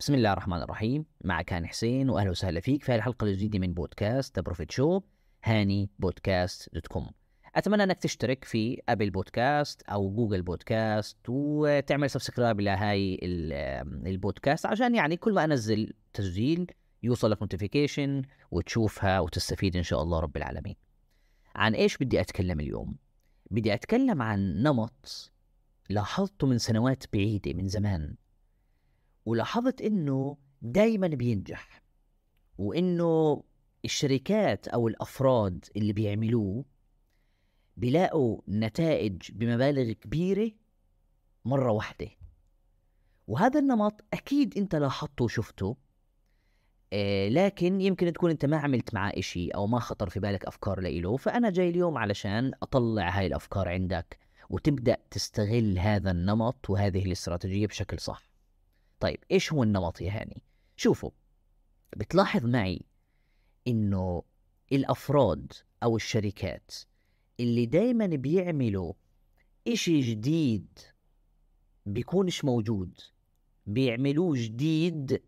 بسم الله الرحمن الرحيم معك هاني حسين واهلا وسهلا فيك في الحلقه الجديده من بودكاست ذا بروفيت شو هاني بودكاست دوت كوم اتمنى انك تشترك في ابل بودكاست او جوجل بودكاست وتعمل سبسكرايب لهاي البودكاست عشان يعني كل ما انزل تسجيل يوصلك نوتيفيكيشن وتشوفها وتستفيد ان شاء الله رب العالمين عن ايش بدي اتكلم اليوم بدي اتكلم عن نمط لاحظته من سنوات بعيده من زمان ولاحظت انه دايما بينجح وانه الشركات او الافراد اللي بيعملوه بيلاقوا نتائج بمبالغ كبيره مره واحده وهذا النمط اكيد انت لاحظته وشفته آه، لكن يمكن تكون انت ما عملت معاه اشي او ما خطر في بالك افكار لإله فانا جاي اليوم علشان اطلع هاي الافكار عندك وتبدا تستغل هذا النمط وهذه الاستراتيجيه بشكل صح طيب ايش هو النمط يا هاني شوفوا بتلاحظ معي انه الافراد او الشركات اللي دايما بيعملوا اشي جديد بيكونش موجود بيعملوه جديد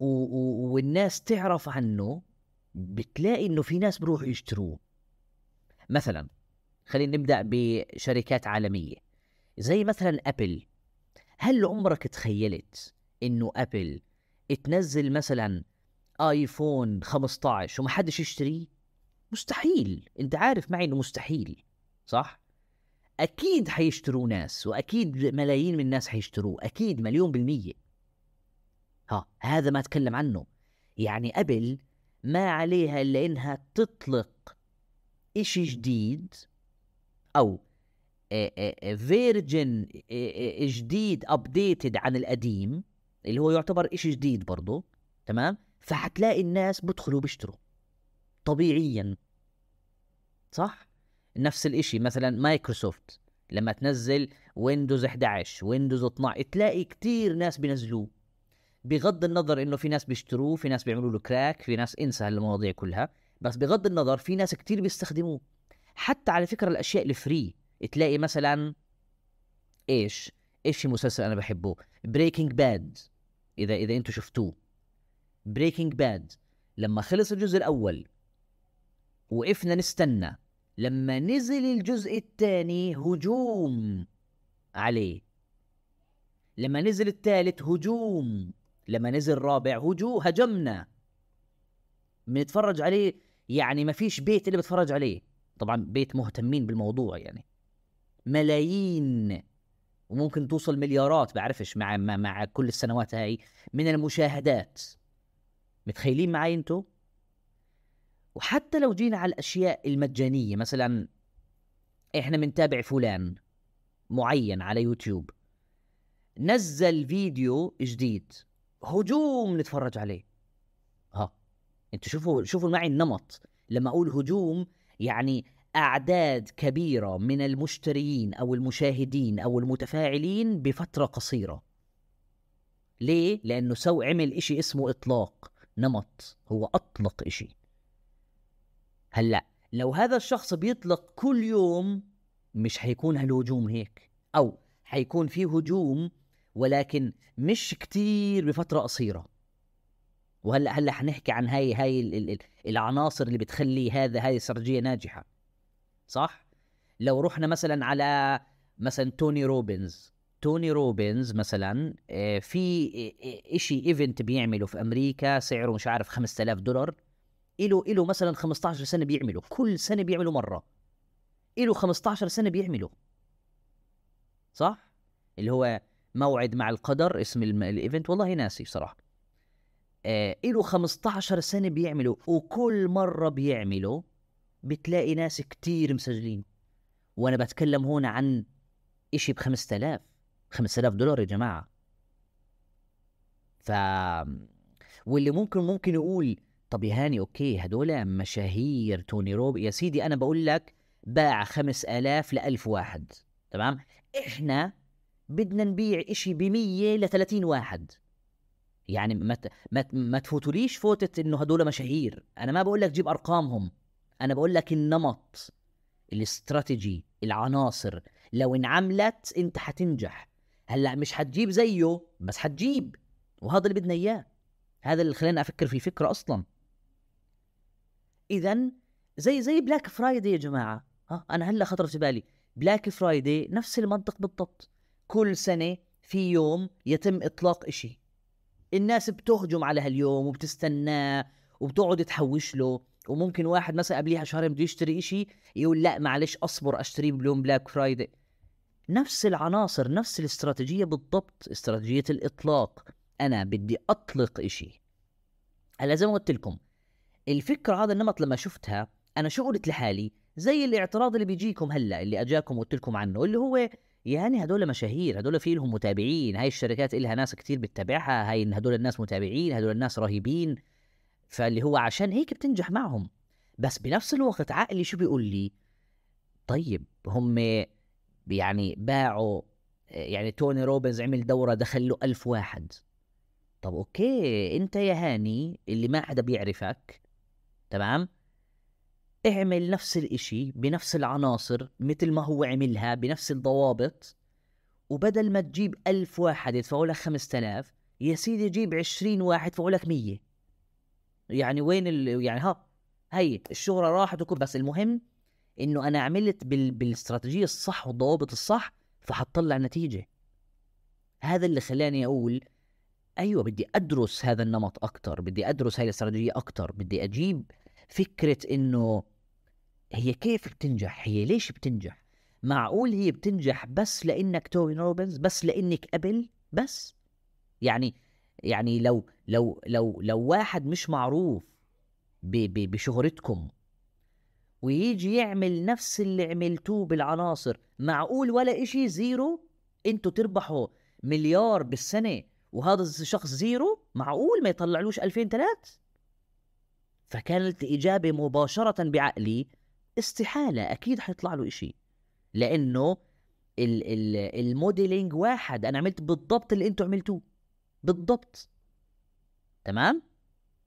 و- و- والناس تعرف عنه بتلاقي انه في ناس بروحوا يشتروه مثلا خلينا نبدا بشركات عالميه زي مثلا ابل هل عمرك تخيلت انه ابل تنزل مثلا ايفون 15 ومحدش يشتريه مستحيل انت عارف معي انه مستحيل صح اكيد حيشتروا ناس واكيد ملايين من الناس حيشتروه اكيد مليون بالميه ها هذا ما اتكلم عنه يعني ابل ما عليها الا انها تطلق اشي جديد او فيرجن آه، آه، آه، جديد ابديتد عن القديم اللي هو يعتبر إشي جديد برضه تمام فحتلاقي الناس بدخلوا بيشتروا طبيعيا صح نفس الإشي مثلا مايكروسوفت لما تنزل ويندوز 11 ويندوز 12 تلاقي كتير ناس بينزلوه بغض النظر انه في ناس بيشتروه في ناس بيعملوا له كراك في ناس انسى هالمواضيع كلها بس بغض النظر في ناس كتير بيستخدموه حتى على فكره الاشياء الفري تلاقي مثلا ايش ايش مسلسل انا بحبه بريكنج باد اذا اذا انتم شفتوه بريكنج باد لما خلص الجزء الاول وقفنا نستنى لما نزل الجزء الثاني هجوم عليه لما نزل الثالث هجوم لما نزل الرابع هجوم هجمنا بنتفرج عليه يعني ما فيش بيت اللي بتفرج عليه طبعا بيت مهتمين بالموضوع يعني ملايين وممكن توصل مليارات بعرفش مع مع كل السنوات هاي من المشاهدات متخيلين معي انتو وحتى لو جينا على الاشياء المجانيه مثلا احنا بنتابع فلان معين على يوتيوب نزل فيديو جديد هجوم نتفرج عليه ها انتوا شوفوا شوفوا معي النمط لما اقول هجوم يعني اعداد كبيره من المشترين او المشاهدين او المتفاعلين بفتره قصيره ليه لانه سو عمل إشي اسمه اطلاق نمط هو اطلق إشي هلا لو هذا الشخص بيطلق كل يوم مش حيكون هالهجوم هيك او حيكون في هجوم ولكن مش كتير بفتره قصيره وهلا هلا حنحكي عن هاي هاي العناصر اللي بتخلي هذا هاي السرجيه ناجحه صح؟ لو رحنا مثلا على مثلا توني روبنز توني روبنز مثلا آه، في آه، آه، شيء ايفنت بيعمله في امريكا سعره مش عارف 5000 دولار إله إله مثلا 15 سنه بيعمله كل سنه بيعمله مره إله 15 سنه بيعمله صح اللي هو موعد مع القدر اسم الايفنت والله ناسي بصراحه إله 15 سنه بيعمله وكل مره بيعمله بتلاقي ناس كتير مسجلين وانا بتكلم هون عن اشي ب 5000 5000 دولار يا جماعه ف واللي ممكن ممكن يقول طب يا هاني اوكي هدول مشاهير توني روب يا سيدي انا بقول لك باع 5000 ل 1000 واحد تمام احنا بدنا نبيع اشي ب 100 ل 30 واحد يعني ما ما, ما تفوتوليش فوتة انه هدول مشاهير انا ما بقول لك جيب ارقامهم انا بقول لك النمط الاستراتيجي العناصر لو انعملت انت هتنجح هلا مش هتجيب زيه بس هتجيب وهذا اللي بدنا اياه هذا اللي خلاني افكر في الفكره اصلا اذا زي زي بلاك فرايدي يا جماعه ها انا هلا خطر في بالي بلاك فرايدي نفس المنطق بالضبط كل سنه في يوم يتم اطلاق إشي الناس بتهجم على هاليوم وبتستناه وبتقعد تحوش له وممكن واحد مثلا قبليها شهر بده يشتري شيء يقول لا معلش اصبر اشتريه بلوم بلاك فرايدي نفس العناصر نفس الاستراتيجيه بالضبط استراتيجيه الاطلاق انا بدي اطلق شيء هلا زي ما قلت لكم الفكره هذا النمط لما شفتها انا شو قلت لحالي زي الاعتراض اللي بيجيكم هلا اللي اجاكم وقلت لكم عنه اللي هو يعني هدول مشاهير هدول في لهم متابعين هاي الشركات إلها ناس كتير بتتابعها هاي هدول الناس متابعين هدول الناس رهيبين فاللي هو عشان هيك بتنجح معهم بس بنفس الوقت عقلي شو بيقول لي طيب هم يعني باعوا يعني توني روبنز عمل دوره دخل له ألف واحد طب اوكي انت يا هاني اللي ما حدا بيعرفك تمام اعمل نفس الاشي بنفس العناصر مثل ما هو عملها بنفس الضوابط وبدل ما تجيب ألف واحد يدفعوا لك خمسة آلاف يا سيدي جيب عشرين واحد يدفعوا لك مية يعني وين ال... يعني ها هي الشهرة راحت وكل بس المهم انه انا عملت بال... بالاستراتيجية الصح والضوابط الصح فحتطلع نتيجة هذا اللي خلاني اقول ايوه بدي ادرس هذا النمط اكتر بدي ادرس هاي الاستراتيجية اكتر بدي اجيب فكرة انه هي كيف بتنجح هي ليش بتنجح معقول هي بتنجح بس لانك توني روبنز بس لانك قبل بس يعني يعني لو لو لو لو واحد مش معروف بشهرتكم ويجي يعمل نفس اللي عملتوه بالعناصر معقول ولا اشي زيرو انتوا تربحوا مليار بالسنة وهذا الشخص زيرو معقول ما يطلعلوش 2000 ثلاث فكانت إجابة مباشرة بعقلي استحالة أكيد حيطلع له إشي لأنه الموديلينج واحد أنا عملت بالضبط اللي أنتوا عملتوه بالضبط تمام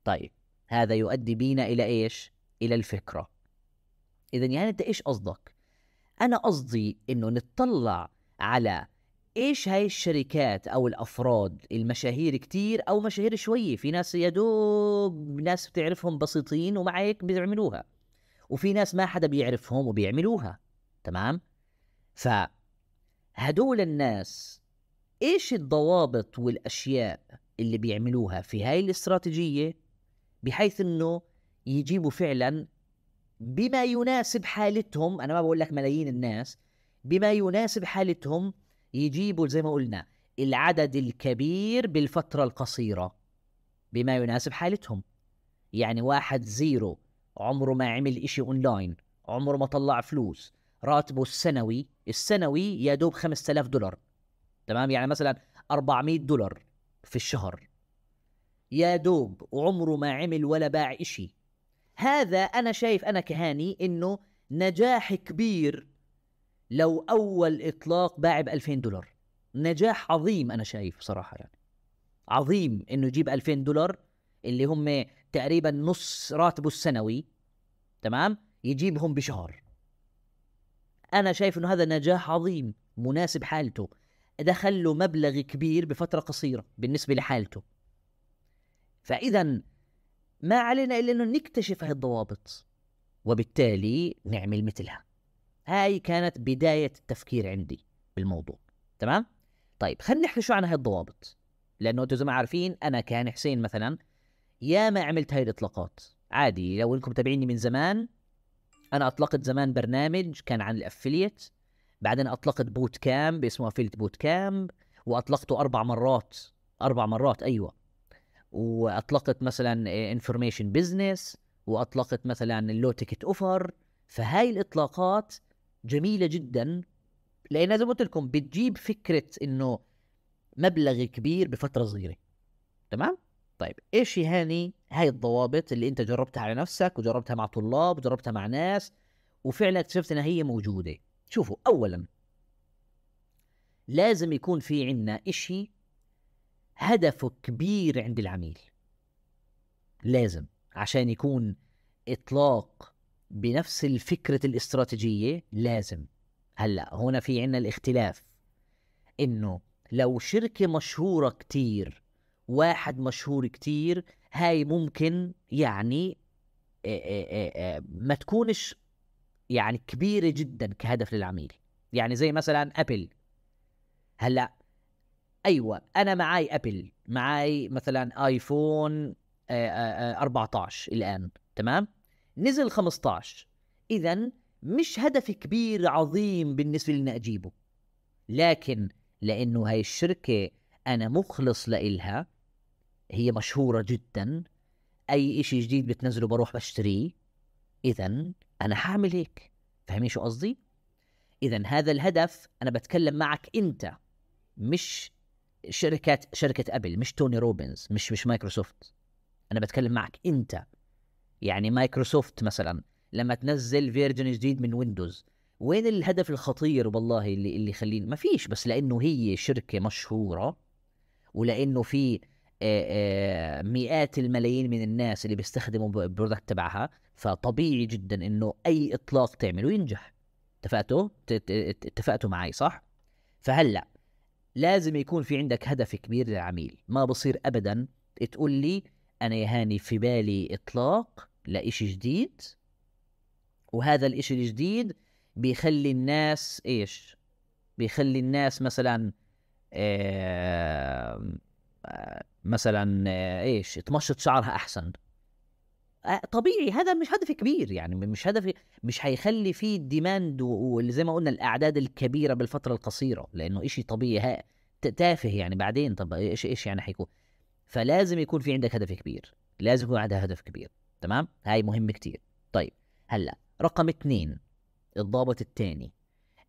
طيب هذا يؤدي بينا الى ايش الى الفكره اذا يعني انت ايش قصدك انا قصدي انه نتطلع على ايش هاي الشركات او الافراد المشاهير كتير او مشاهير شويه في ناس يا دوب ناس بتعرفهم بسيطين ومع هيك بيعملوها وفي ناس ما حدا بيعرفهم وبيعملوها تمام فهدول الناس ايش الضوابط والاشياء اللي بيعملوها في هاي الاستراتيجيه بحيث انه يجيبوا فعلا بما يناسب حالتهم انا ما بقول لك ملايين الناس بما يناسب حالتهم يجيبوا زي ما قلنا العدد الكبير بالفتره القصيره بما يناسب حالتهم يعني واحد زيرو عمره ما عمل إشي اونلاين عمره ما طلع فلوس راتبه السنوي السنوي يا دوب 5000 دولار تمام يعني مثلا 400 دولار في الشهر يا دوب وعمره ما عمل ولا باع إشي هذا أنا شايف أنا كهاني إنه نجاح كبير لو أول إطلاق باع ب 2000 دولار نجاح عظيم أنا شايف بصراحة يعني عظيم إنه يجيب 2000 دولار اللي هم تقريبا نص راتبه السنوي تمام يجيبهم بشهر أنا شايف إنه هذا نجاح عظيم مناسب حالته دخل له مبلغ كبير بفترة قصيرة بالنسبة لحالته فإذا ما علينا إلا أنه نكتشف هذه الضوابط وبالتالي نعمل مثلها هاي كانت بداية التفكير عندي بالموضوع تمام؟ طيب خلينا نحكي شو عن هاي الضوابط لأنه أنتم زي ما عارفين أنا كان حسين مثلا يا ما عملت هاي الإطلاقات عادي لو انكم تابعيني من زمان انا اطلقت زمان برنامج كان عن الافليت بعدين اطلقت بوت كامب اسمه افيلت بوت كامب واطلقته اربع مرات اربع مرات ايوه واطلقت مثلا انفورميشن آه، بزنس واطلقت مثلا اللو تيكت اوفر فهاي الاطلاقات جميله جدا لان زي ما قلت لكم بتجيب فكره انه مبلغ كبير بفتره صغيره تمام طيب ايش يهاني هاي الضوابط اللي انت جربتها على نفسك وجربتها مع طلاب وجربتها مع ناس وفعلا اكتشفت انها هي موجوده شوفوا أولا لازم يكون في عنا إشي هدفه كبير عند العميل لازم عشان يكون إطلاق بنفس الفكرة الاستراتيجية لازم هلا هنا في عنا الاختلاف إنه لو شركة مشهورة كتير واحد مشهور كتير هاي ممكن يعني ما تكونش يعني كبيره جدا كهدف للعميل يعني زي مثلا ابل هلا ايوه انا معي ابل معي مثلا ايفون 14 آه، آه، آه، الان تمام نزل 15 اذا مش هدف كبير عظيم بالنسبه لنا اجيبه لكن لانه هاي الشركه انا مخلص لإلها هي مشهوره جدا اي اشي جديد بتنزله بروح بشتريه اذا انا هعمل هيك فاهمين شو قصدي اذا هذا الهدف انا بتكلم معك انت مش شركات شركه ابل مش توني روبنز مش مش مايكروسوفت انا بتكلم معك انت يعني مايكروسوفت مثلا لما تنزل فيرجن جديد من ويندوز وين الهدف الخطير والله اللي اللي يخليني ما فيش بس لانه هي شركه مشهوره ولانه في آه، آه، مئات الملايين من الناس اللي بيستخدموا البرودكت تبعها فطبيعي جدا انه اي اطلاق تعمله ينجح اتفقتوا اتفقتوا معي صح فهلا لازم يكون في عندك هدف كبير للعميل ما بصير ابدا تقول لي انا يا هاني في بالي اطلاق لإشي جديد وهذا الإشي الجديد بيخلي الناس ايش بيخلي الناس مثلا آه مثلا آه، ايش تمشط شعرها احسن آه، طبيعي هذا مش هدف كبير يعني مش هدف مش هيخلي فيه الديماند وزي ما قلنا الاعداد الكبيره بالفتره القصيره لانه شيء طبيعي تافه يعني بعدين طب ايش ايش يعني حيكون فلازم يكون في عندك هدف كبير لازم يكون عندها هدف كبير تمام هاي مهم كتير طيب هلا رقم اثنين الضابط الثاني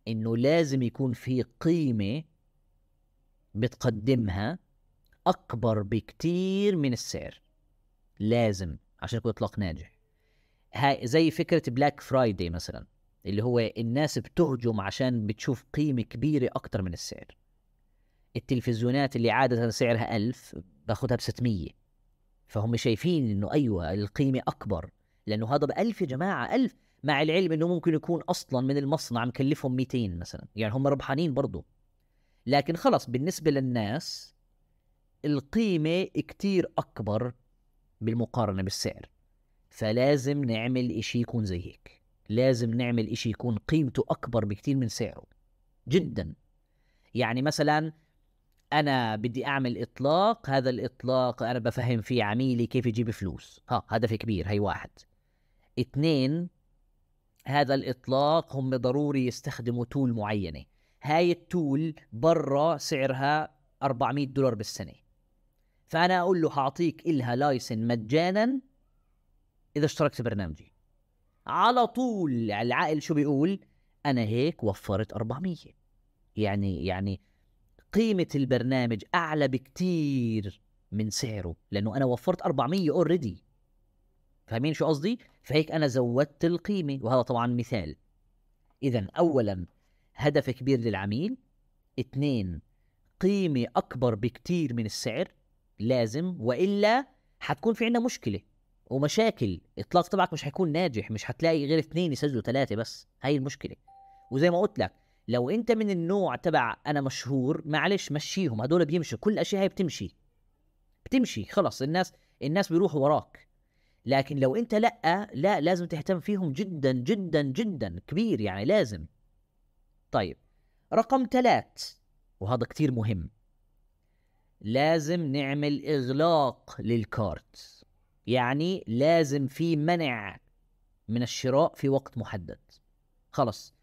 انه لازم يكون في قيمه بتقدمها اكبر بكتير من السعر لازم عشان يكون اطلاق ناجح هاي زي فكره بلاك فرايداي مثلا اللي هو الناس بتهجم عشان بتشوف قيمه كبيره اكتر من السعر التلفزيونات اللي عاده سعرها ألف باخدها ب 600 فهم شايفين انه ايوه القيمه اكبر لانه هذا ب 1000 يا جماعه 1000 مع العلم انه ممكن يكون اصلا من المصنع مكلفهم 200 مثلا يعني هم ربحانين برضه لكن خلص بالنسبه للناس القيمة كتير أكبر بالمقارنة بالسعر فلازم نعمل إشي يكون زي هيك لازم نعمل إشي يكون قيمته أكبر بكتير من سعره جدا يعني مثلا أنا بدي أعمل إطلاق هذا الإطلاق أنا بفهم فيه عميلي كيف يجيب فلوس ها هدف كبير هي واحد اثنين هذا الإطلاق هم ضروري يستخدموا تول معينة هاي التول برا سعرها 400 دولار بالسنة فانا اقول له هعطيك الها لايسن مجانا اذا اشتركت برنامجي على طول العقل شو بيقول انا هيك وفرت 400 يعني يعني قيمه البرنامج اعلى بكتير من سعره لانه انا وفرت 400 اوريدي فاهمين شو قصدي فهيك انا زودت القيمه وهذا طبعا مثال اذا اولا هدف كبير للعميل اثنين قيمه اكبر بكتير من السعر لازم والا هتكون في عندنا مشكله ومشاكل اطلاق تبعك مش هيكون ناجح مش هتلاقي غير اثنين يسجلوا ثلاثه بس هاي المشكله وزي ما قلت لك لو انت من النوع تبع انا مشهور معلش مشيهم هدول بيمشوا كل الاشياء هي بتمشي بتمشي خلص الناس الناس بيروحوا وراك لكن لو انت لا لا لازم تهتم فيهم جدا جدا جدا كبير يعني لازم طيب رقم ثلاث وهذا كتير مهم لازم نعمل اغلاق للكارت يعني لازم في منع من الشراء في وقت محدد خلاص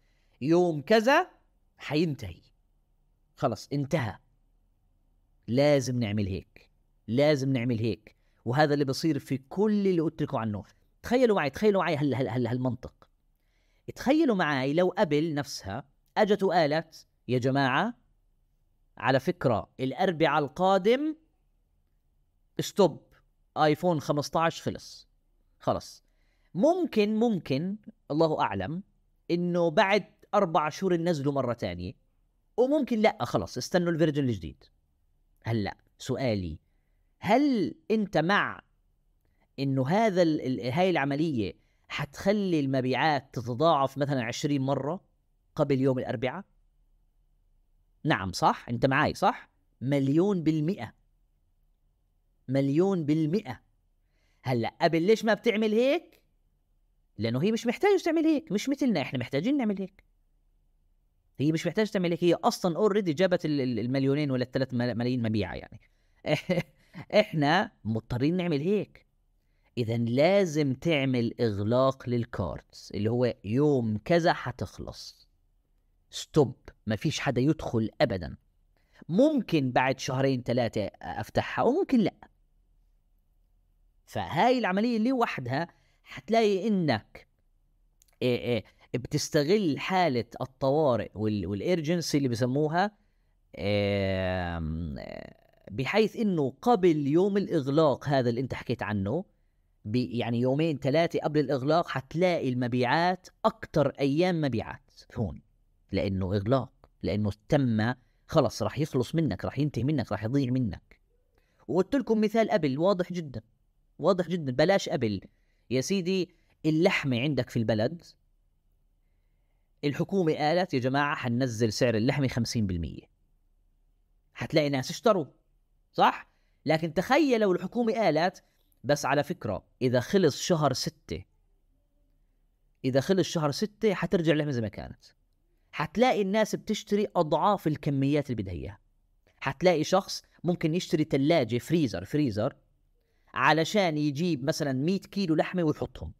يوم كذا هينتهي خلاص انتهى لازم نعمل هيك لازم نعمل هيك وهذا اللي بصير في كل اللي قلت لكم عنه تخيلوا معي تخيلوا معي هل هل هل هالمنطق تخيلوا معي لو قبل نفسها اجت وقالت يا جماعه على فكره الاربعاء القادم ستوب ايفون 15 خلص خلص ممكن ممكن الله اعلم انه بعد اربع شهور ننزله مره تانية وممكن لا خلص استنوا الفيرجن الجديد هلا هل سؤالي هل انت مع انه هذا هاي العمليه حتخلي المبيعات تتضاعف مثلا 20 مره قبل يوم الاربعاء نعم صح انت معاي صح مليون بالمئة مليون بالمئة هلا قبل ليش ما بتعمل هيك لانه هي مش محتاجه تعمل هيك مش مثلنا احنا محتاجين نعمل هيك هي مش محتاجه تعمل هيك هي اصلا اوريدي جابت المليونين ولا الثلاث ملايين مبيعه يعني احنا مضطرين نعمل هيك اذا لازم تعمل اغلاق للكاردز اللي هو يوم كذا حتخلص ستوب ما فيش حدا يدخل ابدا ممكن بعد شهرين ثلاثه افتحها وممكن لا فهاي العمليه لوحدها حتلاقي انك إيه إيه بتستغل حاله الطوارئ والإيرجنسي اللي بسموها بحيث انه قبل يوم الاغلاق هذا اللي انت حكيت عنه يعني يومين ثلاثه قبل الاغلاق حتلاقي المبيعات اكثر ايام مبيعات هون لانه اغلاق لانه تم خلص راح يخلص منك راح ينتهي منك راح يضيع منك وقلت لكم مثال قبل واضح جدا واضح جدا بلاش قبل يا سيدي اللحمه عندك في البلد الحكومه قالت يا جماعه حننزل سعر اللحمه 50% حتلاقي ناس اشتروا صح لكن تخيل لو الحكومه قالت بس على فكره اذا خلص شهر ستة اذا خلص شهر ستة حترجع اللحمه زي ما كانت هتلاقي الناس بتشتري اضعاف الكميات اللي بدها اياها هتلاقي شخص ممكن يشتري ثلاجه فريزر فريزر علشان يجيب مثلا 100 كيلو لحمه ويحطهم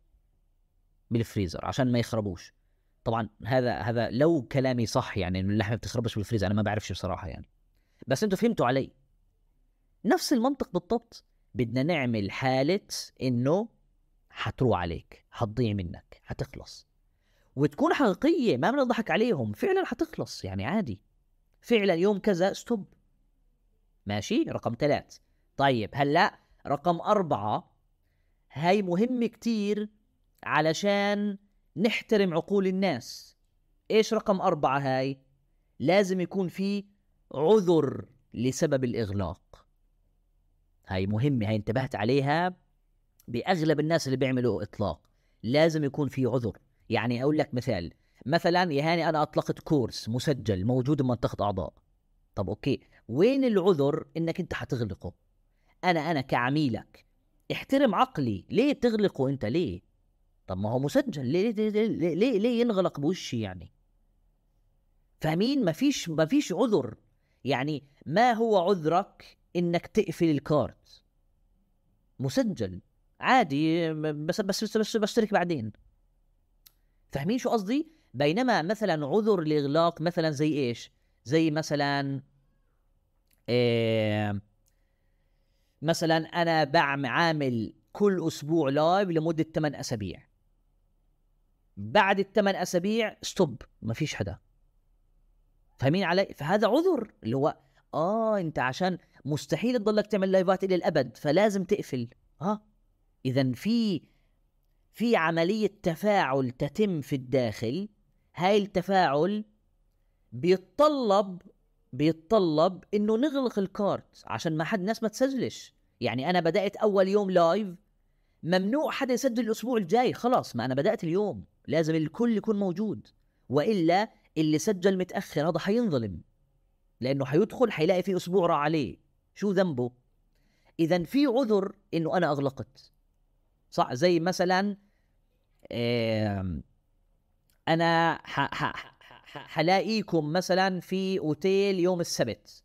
بالفريزر عشان ما يخربوش طبعا هذا هذا لو كلامي صح يعني انه اللحمه بتخربش بالفريزر انا ما بعرفش بصراحه يعني بس انتوا فهمتوا علي نفس المنطق بالضبط بدنا نعمل حاله انه حتروح عليك حتضيع منك حتخلص وتكون حقيقيه ما بنضحك عليهم فعلا حتخلص يعني عادي فعلا يوم كذا ستوب ماشي رقم ثلاث طيب هلا هل رقم أربعة هاي مهمة كتير علشان نحترم عقول الناس ايش رقم أربعة هاي لازم يكون في عذر لسبب الإغلاق هاي مهمة هاي انتبهت عليها بأغلب الناس اللي بيعملوا إطلاق لازم يكون في عذر يعني اقول لك مثال مثلا يا هاني انا اطلقت كورس مسجل موجود بمنطقه اعضاء طب اوكي وين العذر انك انت حتغلقه انا انا كعميلك احترم عقلي ليه تغلقه انت ليه طب ما هو مسجل ليه ليه ليه, ليه, ليه ينغلق بوشي يعني فاهمين مفيش مفيش عذر يعني ما هو عذرك انك تقفل الكارت مسجل عادي بس بس بس بشترك بعدين فاهمين شو قصدي بينما مثلا عذر الاغلاق مثلا زي ايش زي مثلا مثلا انا بعم عامل كل اسبوع لايف لمده 8 اسابيع بعد الثمان اسابيع ستوب ما فيش حدا فاهمين علي فهذا عذر اللي هو اه انت عشان مستحيل تضلك تعمل لايفات الى الابد فلازم تقفل ها آه، اذا في في عملية تفاعل تتم في الداخل هاي التفاعل بيتطلب بيتطلب انه نغلق الكارت عشان ما حد ناس ما تسجلش يعني انا بدات اول يوم لايف ممنوع حدا يسجل الاسبوع الجاي خلاص ما انا بدات اليوم لازم الكل يكون موجود والا اللي سجل متاخر هذا حينظلم لانه حيدخل حيلاقي في اسبوع راح عليه شو ذنبه اذا في عذر انه انا اغلقت صح زي مثلا انا حلاقيكم مثلا في اوتيل يوم السبت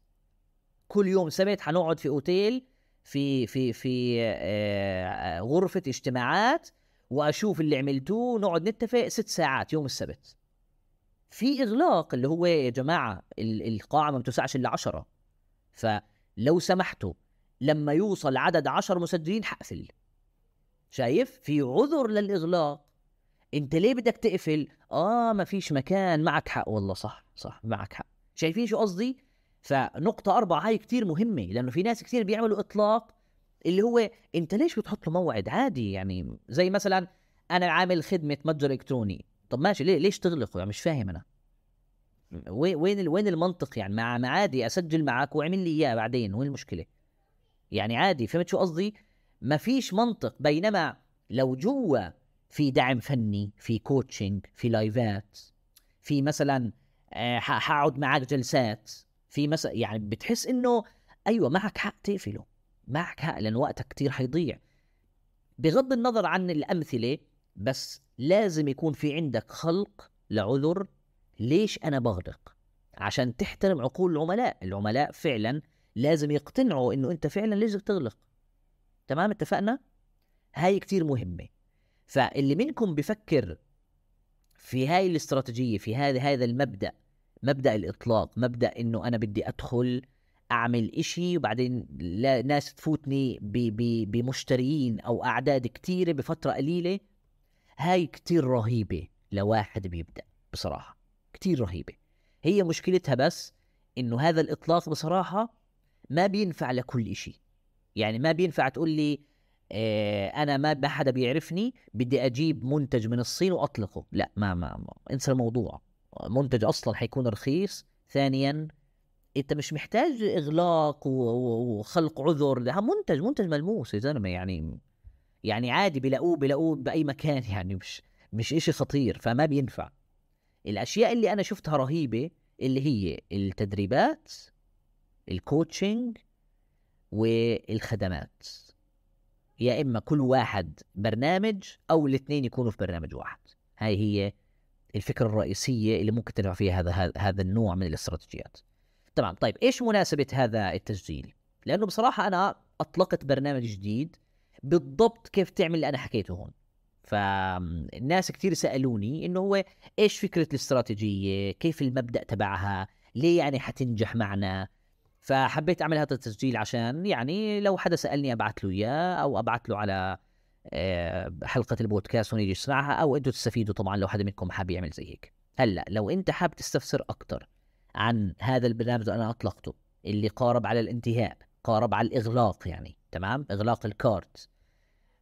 كل يوم سبت هنقعد في اوتيل في في في آه، غرفه اجتماعات واشوف اللي عملتوه نقعد نتفق ست ساعات يوم السبت في اغلاق اللي هو يا جماعه القاعه ما بتوسعش الا 10 فلو سمحتوا لما يوصل عدد عشر مسجلين هقفل شايف في عذر للاغلاق انت ليه بدك تقفل اه ما فيش مكان معك حق والله صح صح معك حق شايفين شو قصدي فنقطة أربعة هاي كتير مهمة لأنه في ناس كتير بيعملوا إطلاق اللي هو أنت ليش بتحط له موعد عادي يعني زي مثلا أنا عامل خدمة متجر إلكتروني طب ماشي ليه ليش تغلقه يعني مش فاهم أنا وين وين المنطق يعني مع عادي أسجل معك واعمل لي إياه بعدين وين المشكلة يعني عادي فهمت شو قصدي مفيش منطق بينما لو جوا في دعم فني في كوتشنج في لايفات في مثلا آه، هقعد معك جلسات في مثلا يعني بتحس انه ايوه معك حق تقفله معك حق لان وقتك كتير حيضيع بغض النظر عن الامثله بس لازم يكون في عندك خلق لعذر ليش انا بغرق عشان تحترم عقول العملاء العملاء فعلا لازم يقتنعوا انه انت فعلا ليش تغلق تمام اتفقنا هاي كتير مهمه فاللي منكم بفكر في هاي الاستراتيجيه في هذا هذا المبدا مبدا الاطلاق مبدا انه انا بدي ادخل اعمل اشي وبعدين لا ناس تفوتني بمشترين او اعداد كتيره بفتره قليله هاي كتير رهيبه لواحد بيبدا بصراحه كتير رهيبه هي مشكلتها بس انه هذا الاطلاق بصراحه ما بينفع لكل اشي يعني ما بينفع تقول لي آه، انا ما حدا بيعرفني بدي اجيب منتج من الصين واطلقه لا ما ما, ما. انسى الموضوع منتج اصلا حيكون رخيص ثانيا انت مش محتاج اغلاق وخلق عذر لها منتج منتج ملموس يا زلمه يعني يعني عادي بلاقوه بلاقوه باي مكان يعني مش مش شيء خطير فما بينفع الاشياء اللي انا شفتها رهيبه اللي هي التدريبات الكوتشنج والخدمات يا اما كل واحد برنامج او الاثنين يكونوا في برنامج واحد هاي هي الفكره الرئيسيه اللي ممكن تنفع فيها هذا هذا النوع من الاستراتيجيات تمام طيب ايش مناسبه هذا التسجيل لانه بصراحه انا اطلقت برنامج جديد بالضبط كيف تعمل اللي انا حكيته هون فالناس كثير سالوني انه هو ايش فكره الاستراتيجيه كيف المبدا تبعها ليه يعني حتنجح معنا فحبيت اعمل هذا التسجيل عشان يعني لو حدا سالني ابعث له اياه او ابعث له على آه، حلقه البودكاست ونيجي يسمعها او انتم تستفيدوا طبعا لو حدا منكم حاب يعمل زي هيك هلا لو انت حاب تستفسر اكثر عن هذا البرنامج اللي انا اطلقته اللي قارب على الانتهاء قارب على الاغلاق يعني تمام اغلاق الكارت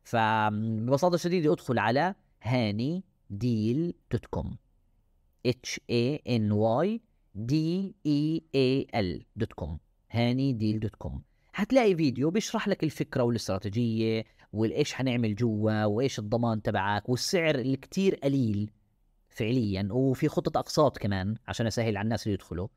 فببساطه شديده ادخل على هاني ديل دوت كوم h a n y d e a l دوت كوم هاني ديل دوت كوم هتلاقي فيديو بيشرح لك الفكره والاستراتيجيه وإيش هنعمل جوا وايش الضمان تبعك والسعر اللي كتير قليل فعليا وفي خطه اقساط كمان عشان اسهل على الناس اللي يدخلوا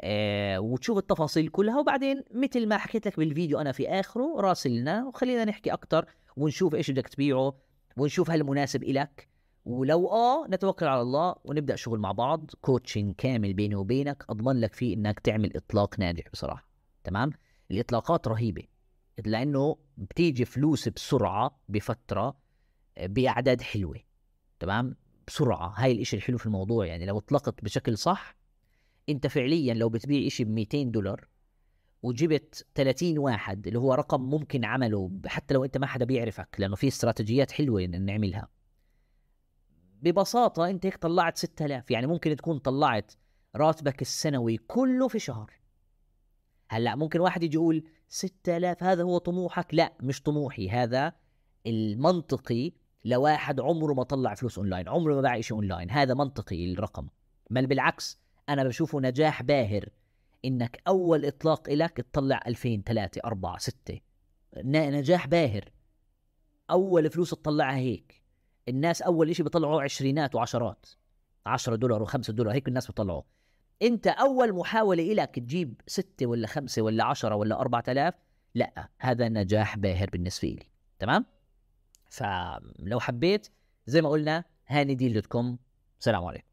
آه وتشوف التفاصيل كلها وبعدين مثل ما حكيت لك بالفيديو انا في اخره راسلنا وخلينا نحكي اكتر ونشوف ايش بدك تبيعه ونشوف هل مناسب إلك ولو اه نتوكل على الله ونبدا شغل مع بعض كوتشنج كامل بيني وبينك اضمن لك فيه انك تعمل اطلاق ناجح بصراحه تمام الاطلاقات رهيبه لانه بتيجي فلوس بسرعه بفتره آه، باعداد حلوه تمام بسرعه هاي الاشي الحلو في الموضوع يعني لو اطلقت بشكل صح انت فعليا لو بتبيع اشي ب 200 دولار وجبت 30 واحد اللي هو رقم ممكن عمله حتى لو انت ما حدا بيعرفك لانه في استراتيجيات حلوه نعملها ببساطه انت هيك طلعت 6000 يعني ممكن تكون طلعت راتبك السنوي كله في شهر هلا هل ممكن واحد يجي يقول 6000 هذا هو طموحك لا مش طموحي هذا المنطقي لواحد عمره ما طلع فلوس اونلاين عمره ما باع شيء اونلاين هذا منطقي الرقم بل بالعكس انا بشوفه نجاح باهر انك اول اطلاق لك تطلع 2000 3 4 6 نجاح باهر اول فلوس تطلعها هيك الناس اول شيء بيطلعوا عشرينات وعشرات 10 دولار و5 دولار هيك الناس بيطلعوا انت اول محاوله لك تجيب 6 ولا 5 ولا 10 ولا 4000 لا هذا نجاح باهر بالنسبه لي تمام فلو حبيت زي ما قلنا هاني ديل دوت كوم سلام عليكم